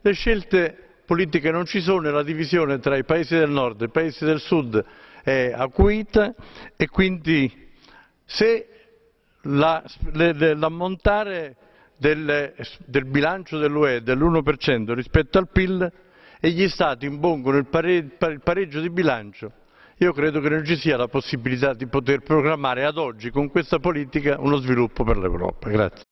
Le scelte politiche non ci sono e la divisione tra i paesi del nord e i paesi del sud è acuita e quindi se l'ammontare del, del, bilancio dell'UE dell'1% rispetto al PIL e gli Stati impongono il, pare, il pareggio di bilancio, io credo che non ci sia la possibilità di poter programmare ad oggi con questa politica uno sviluppo per l'Europa.